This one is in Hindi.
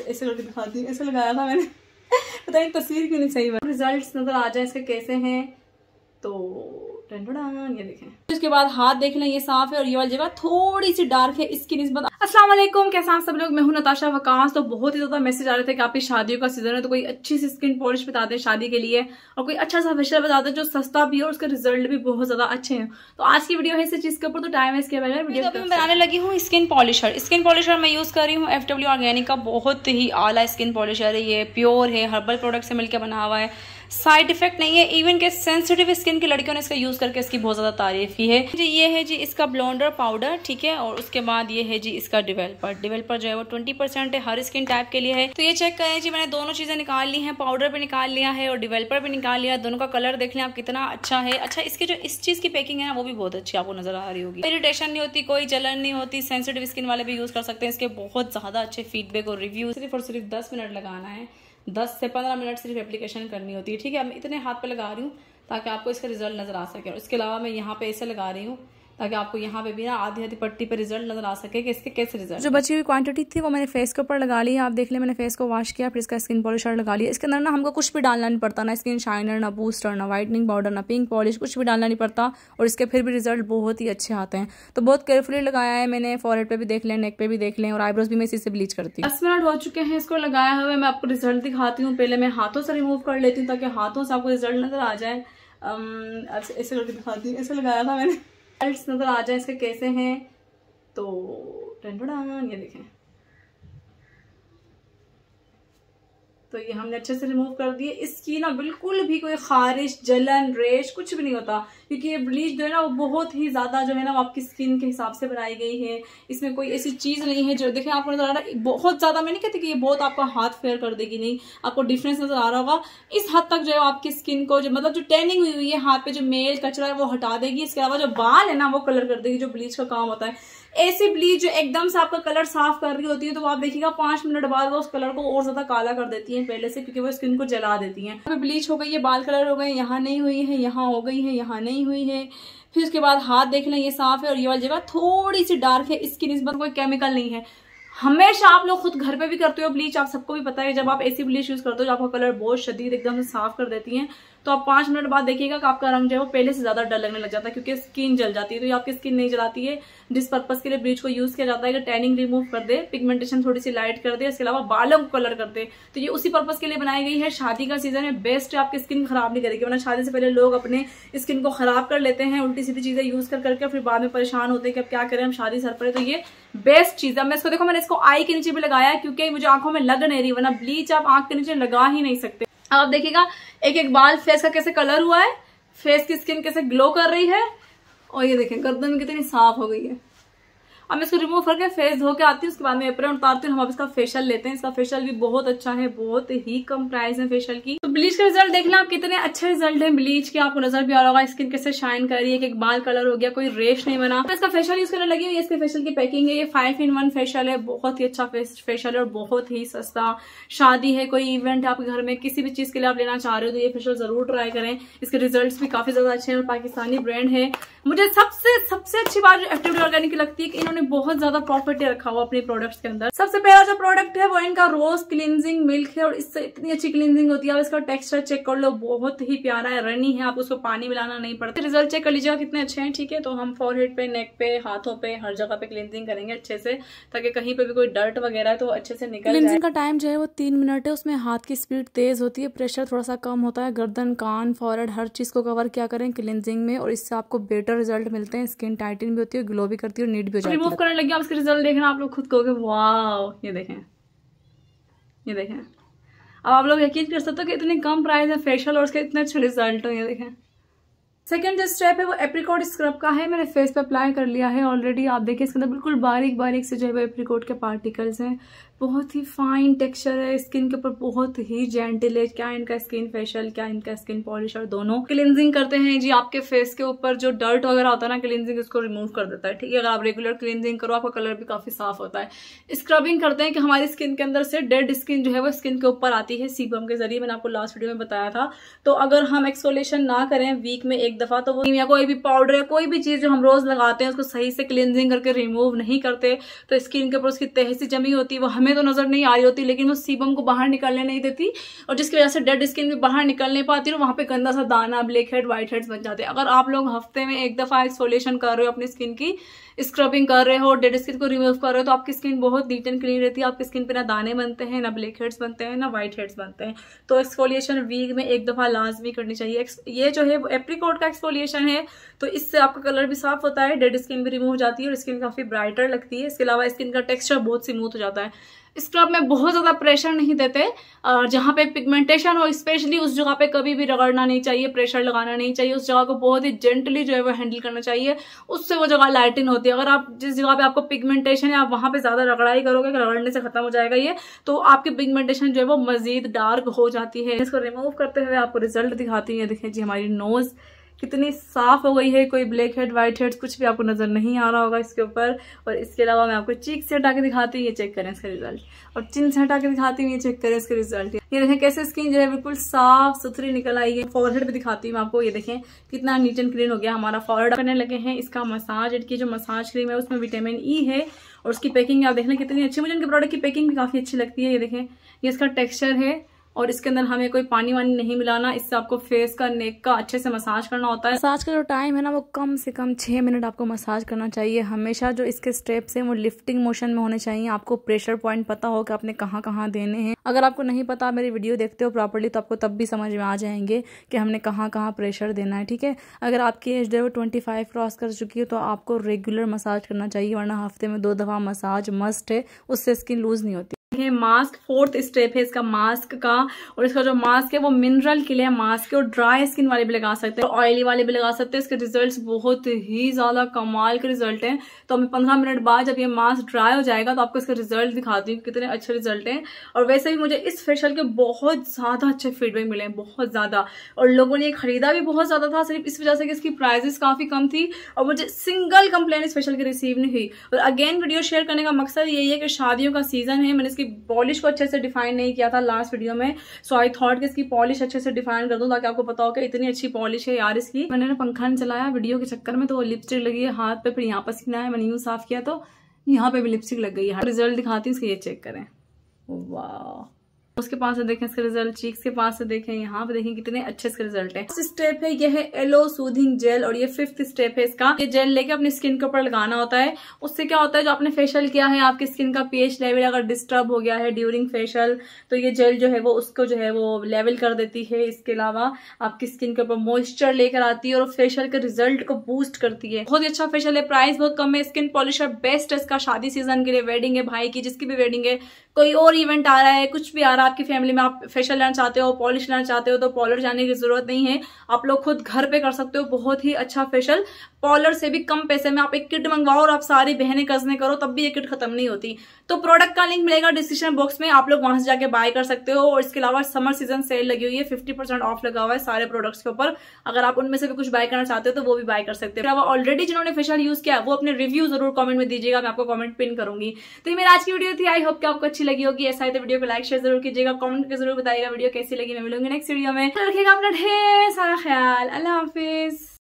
अच्छा ऐसे करके दिखाती हूँ ऐसे लगाया था मैंने पता नहीं तस्वीर क्यों नहीं सही बना रिजल्ट नज़र आ जाए इसके कैसे हैं तो ये देखें बाद हाथ देख लें ये साफ है और ये वाली जगह थोड़ी सी डार्क है इसकी नस्बत अस्सलाम वालेकुम कैसे सब लोग मैं हूं नताशा वकास तो बहुत ही ज्यादा मैसेज आ रहे थे कि आपकी शादियों का सीजन है तो कोई अच्छी सी स्किन पॉलिश बता दें शादी के लिए और कोई अच्छा सा फेशियल बता दें जो सस्ता भी है और उसके रिजल्ट भी बहुत ज्यादा अच्छे हैं तो आज की वीडियो है इस चीज के ऊपर तो टाइम है इसके बारे में वीडियो मैं बनाने लगी हूँ स्किन पॉलिशर स्किन पॉलिशर मैं यूज कर रही हूँ एफ डब्ल्यू ऑर्गेनिक का बहुत ही आला स्किन पॉलिशर है ये प्योर है हर्बल प्रोडक्ट से मिलकर बना हुआ है साइड इफेक्ट नहीं है इवन के सेंसिटिव स्किन की लड़कियों ने इसका यूज़ करके इसकी बहुत ज़्यादा तारीफ की है जी ये है जी इसका ब्लॉन्डर पाउडर ठीक है और उसके बाद ये है जी इसका डिवेल्पर डिवेल्पर जो है वो ट्वेंटी परसेंट है हर स्किन टाइप के लिए है तो ये चेक करें जी मैंने दोनों चीज़ें निकाल ली हैं पाउडर भी निकाल लिया है और डिवेलपर भी निकाल लिया दोनों का कलर देख लें आप कितना अच्छा है अच्छा इसकी जो इस चीज़ की पैकिंग है वो भी बहुत अच्छी आपको नजर आ रही होगी इरिटेशन नहीं होती कोई जलन नहीं होती सेंसिटिव स्किन वाले भी यूज़ कर सकते हैं इसके बहुत ज़्यादा अच्छे फीडबैक और रिव्यू सिर्फ और सिर्फ दस मिनट लगाना है दस से पंद्रह मिनट सिर्फ एप्लीकेशन करनी होती है ठीक है मैं इतने हाथ पर लगा रही हूँ ताकि आपको इसका रिजल्ट नज़र आ सके और इसके अलावा मैं यहाँ पे ऐसे लगा रही हूँ ताकि आपको यहाँ पे भी ना आधी आधी पट्टी पे रिजल्ट नजर आ सके कि इसके कैसे रिजल्ट जो बची हुई क्वांटिटी थी वो मैंने फेस के ऊपर लगा ली आप देख ले मैंने फेस को वॉश किया फिर इसका स्किन पॉलिशर लगा लिया इसके अंदर ना हमको कुछ भी डालना नहीं पड़ता ना स्किन शाइनर ना बूस्टर ना व्हाइटनिंग पाउडर ना पिंक पॉलिश कुछ भी डालना नहीं पड़ता और इसके फिर भी रिजल्ट बहुत ही अच्छे आते हैं तो बहुत केयरफुली लगाया है मैंने फॉरहेड पे भी देख लें नेक पे भी देख लें और आईब्रोज भी मैं इसी से ब्लीच करती हूँ दस मिनट हो चुके हैं इसको लगाया हुआ मैं आपको रिजल्ट दिखाती हूँ पहले मैं हाथों से रिमूव कर लेती हूँ ताकि हाथों से आपको रिजल्ट नजर आ जाए ऐसे अच्छा, करके दिखाती हूँ ऐसे लगाया था मैंने रिजल्ट्स नज़र आ जाए इसके कैसे हैं तो ये देखें तो ये हमने अच्छे से रिमूव कर दिए इसकी ना बिल्कुल भी कोई खारिश जलन रेश कुछ भी नहीं होता क्योंकि ये ब्लीच जो है ना वो बहुत ही ज़्यादा जो है ना वो आपकी स्किन के हिसाब से बनाई गई है इसमें कोई ऐसी चीज़ नहीं है जो देखें आपको तो नज़र आ रहा है बहुत ज़्यादा मैं नहीं कहती कि ये बहुत आपका हाथ फेयर कर देगी नहीं आपको डिफरेंस नज़र आ रहा होगा इस हद तक जो है आपकी स्किन को जो मतलब जो टेनिंग हुई हुई है हाथ पे जो मेल कचरा है वो हटा देगी इसके अलावा जो बाल है ना वो कलर कर देगी जो ब्लीच का काम होता है ऐसी ब्लीच जो एकदम से आपका कलर साफ कर रही होती है तो आप देखिएगा पांच मिनट बाद वो उस कलर को और ज़्यादा काला कर देती है हैं पहले से क्योंकि वो स्किन को जला देती हैं यहाँ ब्लीच हो गई है बाल कलर हो गए यहाँ नहीं हुई है यहाँ हो गई है यहाँ नहीं हुई है फिर उसके बाद हाथ देख लें ये साफ है और ये वाली जगह थोड़ी सी डार्क है इसकी नस्बत कोई केमिकल नहीं है हमेशा आप लोग खुद घर पे भी करते हो ब्लीच आप सबको भी पता है जब आप ऐसी ब्लीच यूज़ करते हो जो आपका कलर बहुत शदीद एकदम साफ कर देती हैं तो आप पांच मिनट बाद देखिएगा कि आपका रंग जो है वो पहले से ज़्यादा डर लगने लग जाता है क्योंकि स्किन जल जाती है तो ये आपकी स्किन नहीं जलाती है जिस पर्पज़ के लिए ब्लीच को यूज़ किया जाता है कि टैनिंग रिमूव कर दे पिगमेंटेशन थोड़ी सी लाइट कर दे इसके अलावा बालों को कलर कर दे तो ये उसी पर्पज़ के लिए बनाई गई है शादी का सीज़न है बेस्ट है आपकी स्किन खराब नहीं करेगी वरना शादी से पहले लोग अपने स्किन को ख़राब कर लेते हैं उल्टी सीधी चीज़ें यूज़ कर करके फिर बाद में परेशान होते हैं कि अब क्या करें हम शादी सर पर तो ये बेस्ट चीज़ है मैं इसको देखो मैंने इसको आई के नीचे भी लगाया क्योंकि मुझे आंखों में लग नहीं रही वरना ब्लीच आप आंख के नीचे लगा ही नहीं सकते अब आप देखिएगा एक एक बाल फेस का कैसे कलर हुआ है फेस की स्किन कैसे ग्लो कर रही है और ये देखें गर्दन कितनी साफ हो गई है अब मैं इसको रिमूव करके फेस धो के आती हूँ उसके बाद में एप्रन उतारती हूँ हम अब इसका फेशियल लेते हैं इसका फेशियल भी बहुत अच्छा है बहुत ही कम प्राइस है फेशियल की तो ब्लीच का रिजल्ट देखना आप कितने अच्छे रिजल्ट है ब्लीच के आपको नजर भी आ रहा होगा स्किन कैसे शाइन कर रही है एक बाल कलर हो गया कोई रेश नहीं बना तो इसका फेशियल यूज करने लगी हुई इसके फेशियल की पैकिंग है ये फाइव इन वन फेशियल है बहुत ही अच्छा फेशियल और बहुत ही सस्ता शादी है कोई इवेंट है आपके घर में किसी भी चीज के लिए आप लेना चाह रहे हो तो ये फेशियल जरूर ट्राई करें इसके रिजल्ट भी काफी ज्यादा अच्छे हैं और पाकिस्तानी ब्रांड है मुझे सबसे सबसे अच्छी बात जो एक्टिव ऑर्गेनिक लगती है कि आपने बहुत ज्यादा प्रॉफिट रखा हुआ अपने प्रोडक्ट्स के अंदर सबसे पहला जो प्रोडक्ट है वो इनका रोज क्लिनजिंग मिल्क है और इससे इतनी अच्छी क्लिनजिंग होती है इसका टेक्सचर चेक कर लो बहुत ही प्यारा है रनी है आप उसको पानी मिलाना नहीं पड़ता रिजल्ट चेक कर लीजिएगा कितने अच्छे हैं ठीक है तो हम फॉरहेड पे नेक पे हाथों पे हर जगह पे क्लिनजिंग करेंगे अच्छे से ताकि कहीं पे भी कोई डर्ट वगैरह तो अच्छे से निकल क्लिनजिंग का टाइम जो है वो तीन मिनट है उसमें हाथ की स्पीड तेज होती है प्रेशर थोड़ा सा कम होता है गर्दन कान फॉरहेड हर चीज को कवर क्या करें क्लिनजिंग में और इससे आपको बेटर रिजल्ट मिलते हैं स्किन टाइटिन भी होती है ग्लो भी करती है और नीट भी हो जाती है रिमूव करने लगी आप इसका रिजल्ट देखना आप लोग खुद कहोगे वाह ये देखें ये देखें अब आप लोग यकीन कर सकते हो कि इतने कम प्राइस है फेशियल और उसके इतने अच्छे रिजल्ट हो ये देखें सेकेंड जो स्टेप है वो एप्रीकोट स्क्रब का है मैंने फेस पे अप्लाई कर लिया है ऑलरेडी आप देखिए इसके अंदर बिल्कुल बारीक बारीक से जो है वो एप्रीकोट के पार्टिकल्स हैं बहुत ही फाइन टेक्सचर है स्किन के ऊपर बहुत ही जेंटल है क्या इनका स्किन फेशियल क्या इनका स्किन पॉलिश और दोनों क्लिनजिंग करते हैं जी आपके फेस के ऊपर जो डर्ट वगैरह होता है ना क्लिनजिंग उसको रिमूव कर देता है ठीक है अगर आप रेगुलर क्लिनजिंग करो आपका कलर भी काफी साफ होता है स्क्रबिंग करते हैं कि हमारी स्किन के अंदर से डेड स्किन जो है वो स्किन के ऊपर आती है सीबम के जरिए मैंने आपको लास्ट वीडियो में बताया था तो अगर हम एक्सोलेशन ना करें वीक में एक दफा तो या कोई भी पाउडर या कोई भी चीज जो हम रोज लगाते हैं उसको सही से क्लिनजिंग करके रिमूव नहीं करते तो स्किन के ऊपर उसकी तहसी जमी होती है वो हम हमें तो नजर नहीं आ रही होती लेकिन वो सीबम को बाहर निकलने नहीं देती और जिसकी वजह से डेड स्किन भी बाहर निकल नहीं पाती और वहाँ पे गंदा सा दाना ब्लैक हेड व्हाइट हेड्स बन जाते हैं अगर आप लोग हफ्ते में एक दफ़ा एक्सफोलेशन कर रहे हो अपनी स्किन की स्क्रबिंग कर रहे हो डेड स्किन को रिमूव कर रहे हो तो आपकी स्किन बहुत नीट एंड क्लीन रहती है आपकी स्किन पर ना दाने बनते हैं ना ब्लैक हेड्स बनते हैं ना व्हाइट हेड्स बनते हैं तो एक्सफोलिएशन वीक में एक दफ़ा लाजमी करनी चाहिए ये जो है एप्रीकोट का एक्सफोलिएशन है तो इससे आपका कलर भी साफ होता है डेड स्किन भी रिमूव हो जाती है और स्किन काफ़ी ब्राइटर लगती है इसके अलावा स्किन का टेक्स्चर बहुत स्मूथ हो जाता है स्क्रब में बहुत ज़्यादा प्रेशर नहीं देते और जहाँ पे पिगमेंटेशन हो स्पेशली उस जगह पे कभी भी रगड़ना नहीं चाहिए प्रेशर लगाना नहीं चाहिए उस जगह को बहुत ही जेंटली जो है वो हैंडल करना चाहिए उससे वो जगह लाइटिन होती है अगर आप जिस जगह पे आपको पिगमेंटेशन है आप वहाँ पे ज़्यादा रगड़ाई करोगे रगड़ने से ख़त्म हो जाएगा ये तो आपकी पिगमेंटेशन जो है वो मज़ीद डार्क हो जाती है इसको रिमूव करते हुए आपको रिजल्ट दिखाती है देखें जी हमारी नोज़ कितनी साफ हो गई है कोई ब्लैक हेड व्हाइट हेड कुछ भी आपको नज़र नहीं आ रहा होगा इसके ऊपर और इसके अलावा मैं आपको चीक से हटा के दिखाती हूँ ये चेक करें इसका रिजल्ट और चिन से हटा के दिखाती हूँ ये चेक करें इसका रिजल्ट ये देखें कैसे स्किन जो है बिल्कुल साफ सुथरी निकल आई है फॉरहेड भी दिखाती हूँ आपको ये देखें कितना नीट एंड क्लीन हो गया हमारा फॉरहेड करने लगे हैं इसका मसाज की जो मसाज क्रीम है उसमें विटामिन ई e है और उसकी पैकिंग आप देख लें कितनी अच्छी मुझे इनके प्रोडक्ट की पैकिंग भी काफ़ी अच्छी लगती है ये देखें ये इसका टेक्स्चर है और इसके अंदर हमें कोई पानी वानी नहीं मिलाना इससे आपको फेस का नेक का अच्छे से मसाज करना होता है मसाज का जो टाइम है ना वो कम से कम छह मिनट आपको मसाज करना चाहिए हमेशा जो इसके स्टेप्स हैं वो लिफ्टिंग मोशन में होने चाहिए आपको प्रेशर पॉइंट पता हो कि आपने कहाँ कहाँ देने हैं अगर आपको नहीं पता मेरी वीडियो देखते हो प्रॉपरली तो आपको तब भी समझ में आ जाएंगे कि हमने कहाँ कहाँ प्रेशर देना है ठीक है अगर आपकी एज जो है वो ट्वेंटी क्रॉस कर चुकी है तो आपको रेगुलर मसाज करना चाहिए वरना हफ्ते में दो दफ़ा मसाज मस्ट है उससे स्किन लूज़ नहीं होती है मास्क फोर्थ स्टेप है इसका मास्क का और इसका जो मास्क है वो मिनरल के लिए मास्क है और ड्राई स्किन वाले भी लगा सकते हैं ऑयली वाले भी लगा सकते हैं इसके रिजल्ट्स बहुत ही ज्यादा कमाल के रिजल्ट हैं तो हमें पंद्रह मिनट बाद जब ये मास्क ड्राई हो जाएगा तो आपको इसका रिजल्ट दिखाती हूँ कितने अच्छे रिजल्ट हैं और वैसे भी मुझे इस फेशियल के बहुत ज़्यादा अच्छे फीडबैक मिले हैं बहुत ज़्यादा और लोगों ने खरीदा भी बहुत ज़्यादा था सिर्फ इस वजह से कि इसकी प्राइजेस काफ़ी कम थी और मुझे सिंगल कंप्लेन इस फेशियल की रिसीव नहीं हुई और अगेन वीडियो शेयर करने का मकसद यही है कि शादियों का सीज़न है मैंने इसकी इसकी पॉलिश को अच्छे से डिफाइन नहीं किया था लास्ट वीडियो में सो आई थॉट कि इसकी पॉलिश अच्छे से डिफाइन कर दूं ताकि आपको पता हो कि इतनी अच्छी पॉलिश है यार इसकी मैंने ना पंखा नहीं चलाया वीडियो के चक्कर में तो लिपस्टिक लगी है हाथ पे फिर यहाँ पर सीखना है मैंने यूँ साफ किया तो यहाँ पे भी लिपस्टिक लग गई है रिजल्ट दिखाती हूँ इसके ये चेक करें वाह उसके पास से देखें इसका रिजल्ट चीक्स के पास से देखें यहाँ पे देखें कितने अच्छे इसके रिजल्ट है स्टेप है यह है एलो सूदिंग जेल और ये फिफ्थ स्टेप है इसका ये जेल लेके अपने स्किन के ऊपर लगाना होता है उससे क्या होता है जो आपने फेशियल किया है आपकी स्किन का पीएच लेवल अगर डिस्टर्ब हो गया है ड्यूरिंग फेशियल तो ये जेल जो है वो उसको जो है वो लेवल कर देती है इसके अलावा आपकी स्किन के ऊपर मॉइस्चर लेकर आती है और फेशियल के रिजल्ट को बूस्ट करती है बहुत ही अच्छा फेशियल है प्राइस बहुत कम है स्किन पॉलिशर बेस्ट है इसका शादी सीजन के लिए वेडिंग है भाई की जिसकी भी वेडिंग है कोई और इवेंट आ रहा है कुछ भी आ रहा है आपकी फैमिली में आप फेशियल लेना चाहते हो पॉलिश लेना चाहते हो तो पॉलर जाने की जरूरत नहीं है आप लोग खुद घर पे कर सकते हो बहुत ही अच्छा फेशियल पॉलर से भी कम पैसे में आप एक किट मंगवाओ और आप सारी बहनें कजने करो तब भी ये किट खत्म नहीं होती तो प्रोडक्ट का लिंक मिलेगा डिस्क्रिप्शन बॉक्स में आप लोग वहां से जाके बाय कर सकते हो और इसके अलावा समर सीजन सेल लगी हुई है फिफ्टी परसेंट ऑफ लगा हुआ है सारे प्रोडक्ट्स के ऊपर अगर आप उनमें से भी कुछ बाय करना चाहते हो तो वो भी बाय कर सकते हो ऑलरेडी जिन्होंने फेशियल यूज किया वो अपने रिव्यू जरूर कॉमेंट में दीजिएगा मैं आपको कॉमेंट पिन करूंगी तो ये मेरा आज की वीडियो थी आई होप कि आपको अच्छी लगी होगी ऐसा है तो वीडियो को लाइक शेयर जरूर की कीजिएगा कमेंट करके जरूर बताइएगा वीडियो कैसी लगी मैं मिलूंगी नेक्स्ट वीडियो में रखिएगा अपना ढेर सारा ख्याल अल्लाह हाफिज